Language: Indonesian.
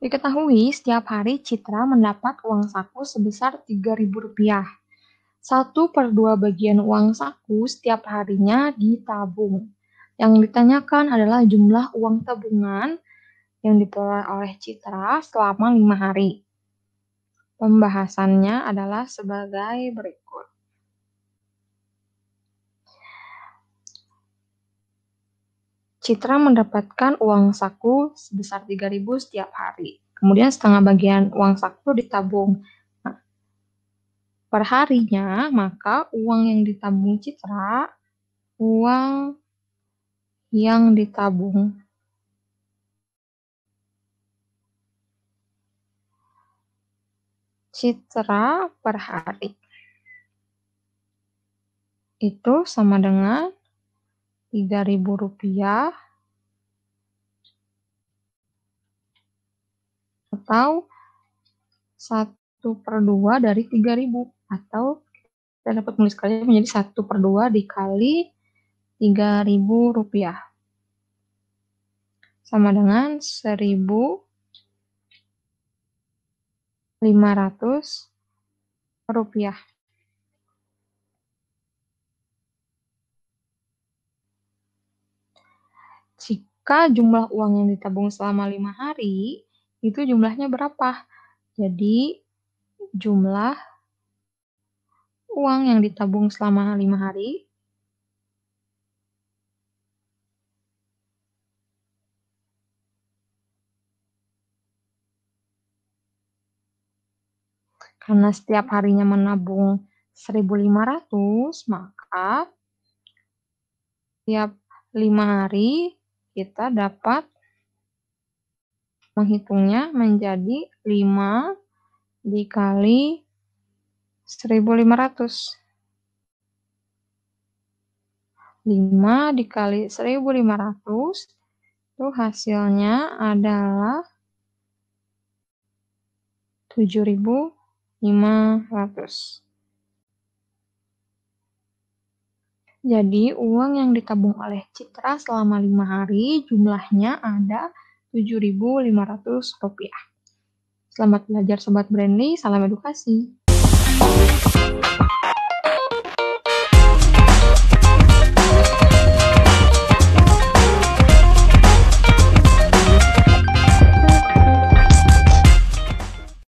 Diketahui setiap hari Citra mendapat uang saku sebesar Rp3.000. Satu per dua bagian uang saku setiap harinya ditabung. Yang ditanyakan adalah jumlah uang tabungan yang diperoleh oleh Citra selama lima hari. Pembahasannya adalah sebagai berikut. Citra mendapatkan uang saku sebesar 3000 setiap hari. Kemudian setengah bagian uang saku ditabung. Nah, perharinya maka uang yang ditabung Citra, uang yang ditabung Citra per hari itu sama dengan 3000 rupiah atau 1 per 2 dari 3000 atau kita dapat menulis kali menjadi 1 per 2 dikali 3000 rupiah sama dengan 1500 rupiah. Jika jumlah uang yang ditabung selama 5 hari itu jumlahnya berapa. Jadi jumlah uang yang ditabung selama lima hari karena setiap harinya menabung 1.500, maka setiap lima hari kita dapat menghitungnya menjadi 5 dikali 1500. 5 dikali 1500 itu hasilnya adalah 7500. Jadi uang yang ditabung oleh Citra selama 5 hari jumlahnya ada Rp7.500. Selamat belajar Sobat Brandly, salam edukasi.